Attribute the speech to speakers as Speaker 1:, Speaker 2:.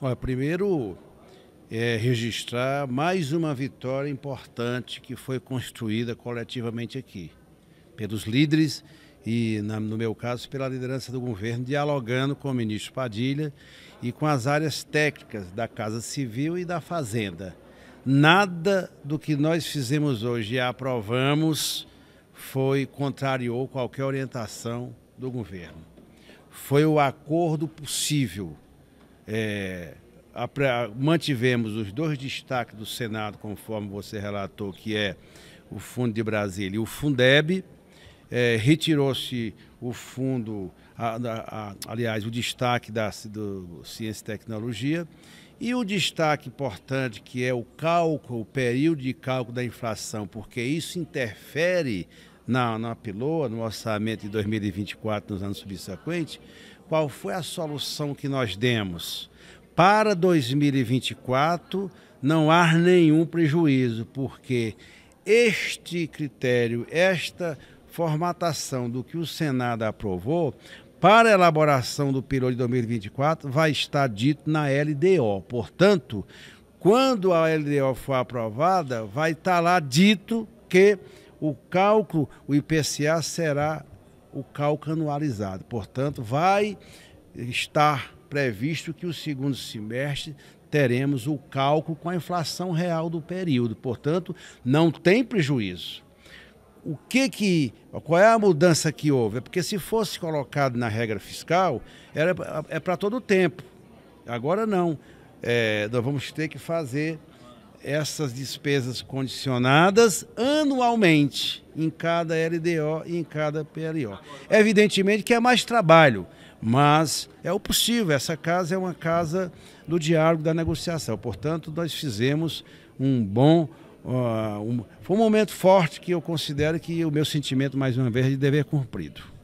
Speaker 1: Olha, primeiro é registrar mais uma vitória importante que foi construída coletivamente aqui, pelos líderes e, no meu caso, pela liderança do governo, dialogando com o ministro Padilha e com as áreas técnicas da Casa Civil e da Fazenda. Nada do que nós fizemos hoje e aprovamos foi contrariou qualquer orientação do governo. Foi o acordo possível é, a, mantivemos os dois destaques do Senado, conforme você relatou, que é o Fundo de Brasília e o Fundeb. É, Retirou-se o fundo, a, a, aliás, o destaque da do Ciência e Tecnologia. E o destaque importante, que é o cálculo, o período de cálculo da inflação, porque isso interfere na, na piloa, no orçamento de 2024, nos anos subsequentes, qual foi a solução que nós demos? Para 2024, não há nenhum prejuízo, porque este critério, esta formatação do que o Senado aprovou para a elaboração do PILOA de 2024 vai estar dito na LDO. Portanto, quando a LDO for aprovada, vai estar lá dito que o cálculo, o IPCA será o cálculo anualizado. Portanto, vai estar previsto que o segundo semestre teremos o cálculo com a inflação real do período. Portanto, não tem prejuízo. O que que qual é a mudança que houve? É porque se fosse colocado na regra fiscal, era é para todo o tempo. Agora não. É, nós vamos ter que fazer essas despesas condicionadas anualmente em cada LDO e em cada PLO. Evidentemente que é mais trabalho, mas é o possível. Essa casa é uma casa do diálogo, da negociação. Portanto, nós fizemos um bom. Uh, um, foi um momento forte que eu considero que o meu sentimento, mais uma vez, de dever cumprido.